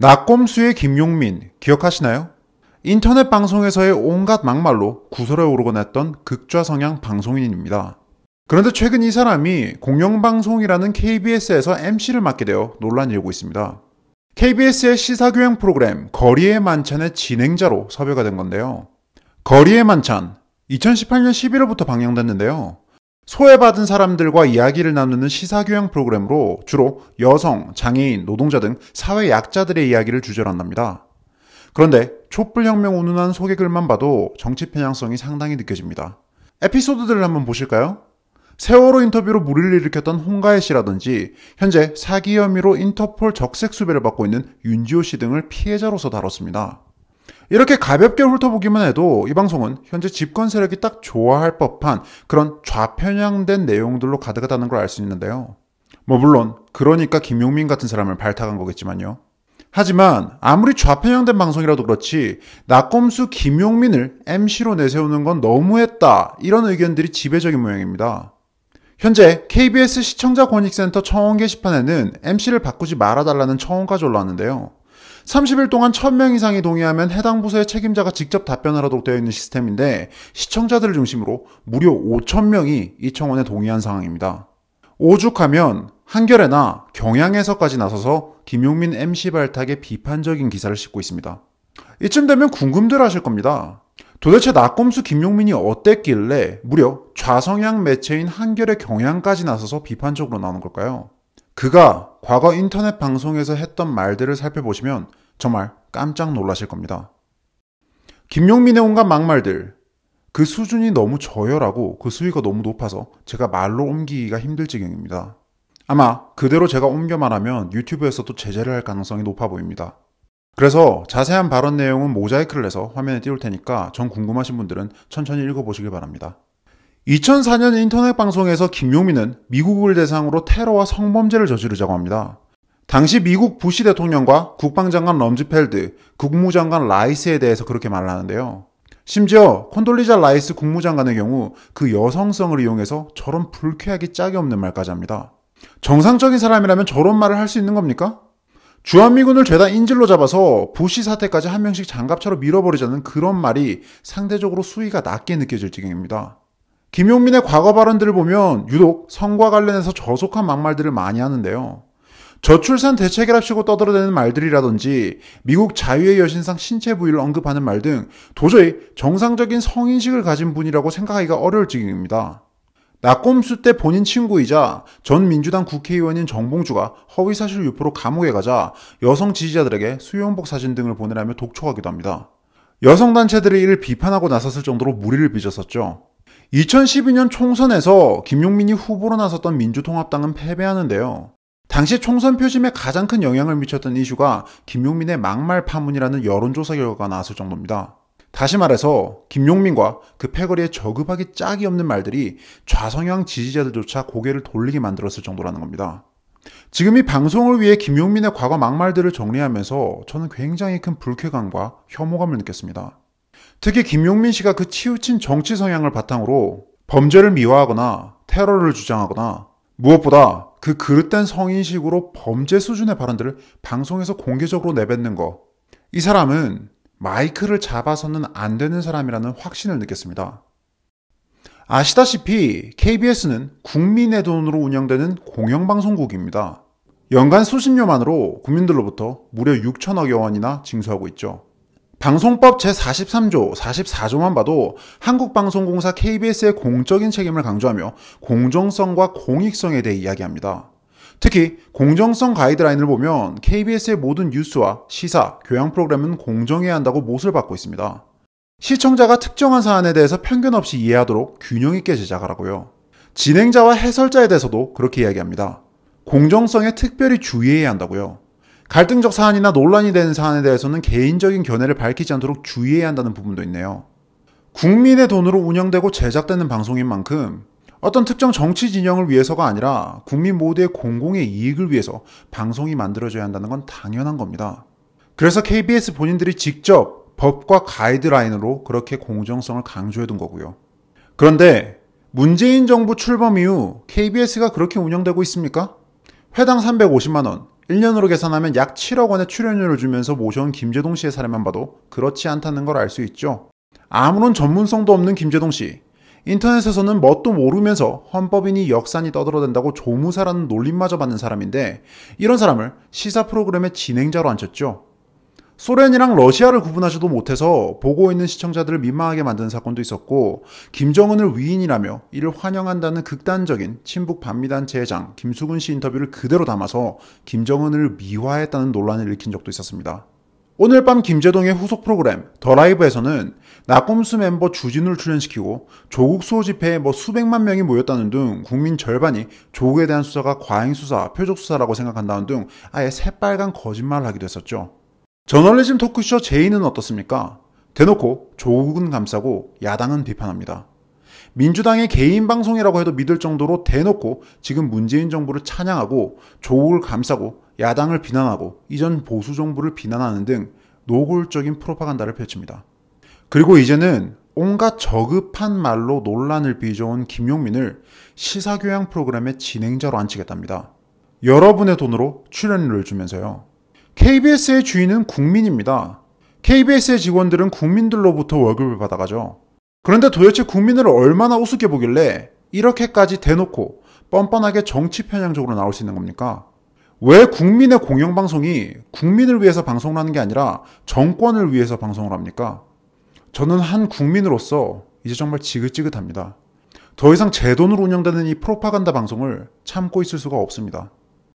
나꼼수의 김용민 기억하시나요? 인터넷 방송에서의 온갖 막말로 구설에 오르곤했던 극좌 성향 방송인입니다. 그런데 최근 이 사람이 공영방송이라는 KBS에서 MC를 맡게 되어 논란이 일고 있습니다. KBS의 시사교양 프로그램 거리의 만찬의 진행자로 섭외가 된 건데요. 거리의 만찬 2018년 11월부터 방영됐는데요. 소외받은 사람들과 이야기를 나누는 시사교양 프로그램으로 주로 여성, 장애인, 노동자 등 사회 약자들의 이야기를 주제로 한답니다. 그런데 촛불혁명 운운한 소개글만 봐도 정치 편향성이 상당히 느껴집니다. 에피소드들을 한번 보실까요? 세월호 인터뷰로 물의를 일으켰던 홍가혜 씨라든지 현재 사기 혐의로 인터폴 적색 수배를 받고 있는 윤지호 씨 등을 피해자로서 다뤘습니다. 이렇게 가볍게 훑어보기만 해도 이 방송은 현재 집권 세력이 딱 좋아할 법한 그런 좌편향된 내용들로 가득하다는 걸 알 수 있는데요. 뭐 물론 그러니까 김용민 같은 사람을 발탁한 거겠지만요. 하지만 아무리 좌편향된 방송이라도 그렇지 나꼼수 김용민을 MC로 내세우는 건 너무했다 이런 의견들이 지배적인 모양입니다. 현재 KBS 시청자 권익센터 청원 게시판에는 MC를 바꾸지 말아달라는 청원까지 올라왔는데요. 30일 동안 1000명 이상이 동의하면 해당 부서의 책임자가 직접 답변을 하도록 되어 있는 시스템인데 시청자들을 중심으로 무려 5000명이 이 청원에 동의한 상황입니다. 오죽하면 한겨레나 경향에서까지 나서서 김용민 MC 발탁에 비판적인 기사를 싣고 있습니다. 이쯤 되면 궁금들 하실 겁니다. 도대체 낙곰수 김용민이 어땠길래 무려 좌성향 매체인 한겨레 경향까지 나서서 비판적으로 나오는 걸까요? 그가 과거 인터넷 방송에서 했던 말들을 살펴보시면 정말 깜짝 놀라실 겁니다. 김용민의 온갖 막말들. 그 수준이 너무 저열하고 그 수위가 너무 높아서 제가 말로 옮기기가 힘들 지경입니다. 아마 그대로 제가 옮겨 말하면 유튜브에서도 제재를 할 가능성이 높아 보입니다. 그래서 자세한 발언 내용은 모자이크를 해서 화면에 띄울 테니까 전 궁금하신 분들은 천천히 읽어보시길 바랍니다. 2004년 인터넷 방송에서 김용민은 미국을 대상으로 테러와 성범죄를 저지르자고 합니다. 당시 미국 부시 대통령과 국방장관 럼즈펠드, 국무장관 라이스에 대해서 그렇게 말을 하는데요. 심지어 콘돌리자 라이스 국무장관의 경우 그 여성성을 이용해서 저런 불쾌하기 짝이 없는 말까지 합니다. 정상적인 사람이라면 저런 말을 할 수 있는 겁니까? 주한미군을 죄다 인질로 잡아서 부시 사태까지 한 명씩 장갑차로 밀어버리자는 그런 말이 상대적으로 수위가 낮게 느껴질 지경입니다. 김용민의 과거 발언들을 보면 유독 성과 관련해서 저속한 막말들을 많이 하는데요. 저출산 대책이랍치고 떠들어대는 말들이라든지 미국 자유의 여신상 신체 부위를 언급하는 말 등 도저히 정상적인 성인식을 가진 분이라고 생각하기가 어려울 지경입니다. 나꼼수 때 본인 친구이자 전 민주당 국회의원인 정봉주가 허위사실 유포로 감옥에 가자 여성 지지자들에게 수영복 사진 등을 보내라며 독촉하기도 합니다. 여성단체들이 이를 비판하고 나섰을 정도로 무리를 빚었었죠. 2012년 총선에서 김용민이 후보로 나섰던 민주통합당은 패배하는데요. 당시 총선 표심에 가장 큰 영향을 미쳤던 이슈가 김용민의 막말 파문이라는 여론조사 결과가 나왔을 정도입니다. 다시 말해서 김용민과 그 패거리에 저급하기 짝이 없는 말들이 좌성향 지지자들조차 고개를 돌리게 만들었을 정도라는 겁니다. 지금 이 방송을 위해 김용민의 과거 막말들을 정리하면서 저는 굉장히 큰 불쾌감과 혐오감을 느꼈습니다. 특히 김용민 씨가 그 치우친 정치 성향을 바탕으로 범죄를 미화하거나 테러를 주장하거나 무엇보다 그 그릇된 성인식으로 범죄 수준의 발언들을 방송에서 공개적으로 내뱉는 거. 이 사람은 마이크를 잡아서는 안 되는 사람이라는 확신을 느꼈습니다. 아시다시피 KBS는 국민의 돈으로 운영되는 공영방송국입니다. 연간 수신료만으로 국민들로부터 무려 6천억여 원이나 징수하고 있죠. 방송법 제43조, 44조만 봐도 한국방송공사 KBS의 공적인 책임을 강조하며 공정성과 공익성에 대해 이야기합니다. 특히 공정성 가이드라인을 보면 KBS의 모든 뉴스와 시사, 교양 프로그램은 공정해야 한다고 못을 받고 있습니다. 시청자가 특정한 사안에 대해서 편견 없이 이해하도록 균형 있게 제작하라고요. 진행자와 해설자에 대해서도 그렇게 이야기합니다. 공정성에 특별히 주의해야 한다고요. 갈등적 사안이나 논란이 되는 사안에 대해서는 개인적인 견해를 밝히지 않도록 주의해야 한다는 부분도 있네요. 국민의 돈으로 운영되고 제작되는 방송인 만큼 어떤 특정 정치 진영을 위해서가 아니라 국민 모두의 공공의 이익을 위해서 방송이 만들어져야 한다는 건 당연한 겁니다. 그래서 KBS 본인들이 직접 법과 가이드라인으로 그렇게 공정성을 강조해둔 거고요. 그런데 문재인 정부 출범 이후 KBS가 그렇게 운영되고 있습니까? 회당 350만원, 1년으로 계산하면 약 7억 원의 출연료를 주면서 모셔온 김재동 씨의 사례만 봐도 그렇지 않다는 걸 알 수 있죠. 아무런 전문성도 없는 김재동 씨. 인터넷에서는 뭣도 모르면서 헌법인이 역산이 떠들어댄다고 조무사라는 놀림마저 받는 사람인데 이런 사람을 시사 프로그램의 진행자로 앉혔죠. 소련이랑 러시아를 구분하지도 못해서 보고 있는 시청자들을 민망하게 만드는 사건도 있었고 김정은을 위인이라며 이를 환영한다는 극단적인 친북 반미단체의 장 김수근 씨 인터뷰를 그대로 담아서 김정은을 미화했다는 논란을 일으킨 적도 있었습니다. 오늘 밤 김재동의 후속 프로그램 더 라이브에서는 나꼼수 멤버 주진우를 출연시키고 조국 수호 집회에 뭐 수백만 명이 모였다는 등 국민 절반이 조국에 대한 수사가 과잉 수사, 표적 수사라고 생각한다는 등 아예 새빨간 거짓말을 하기도 했었죠. 저널리즘 토크쇼 제의는 어떻습니까? 대놓고 조국은 감싸고 야당은 비판합니다. 민주당의 개인 방송이라고 해도 믿을 정도로 대놓고 지금 문재인 정부를 찬양하고 조국을 감싸고 야당을 비난하고 이전 보수 정부를 비난하는 등 노골적인 프로파간다를 펼칩니다. 그리고 이제는 온갖 저급한 말로 논란을 빚어온 김용민을 시사교양 프로그램의 진행자로 앉히겠답니다. 여러분의 돈으로 출연료를 주면서요. KBS의 주인은 국민입니다. KBS의 직원들은 국민들로부터 월급을 받아가죠. 그런데 도대체 국민을 얼마나 우습게 보길래 이렇게까지 대놓고 뻔뻔하게 정치 편향적으로 나올 수 있는 겁니까? 왜 국민의 공영방송이 국민을 위해서 방송을 하는 게 아니라 정권을 위해서 방송을 합니까? 저는 한 국민으로서 이제 정말 지긋지긋합니다. 더 이상 제 돈으로 운영되는 이 프로파간다 방송을 참고 있을 수가 없습니다.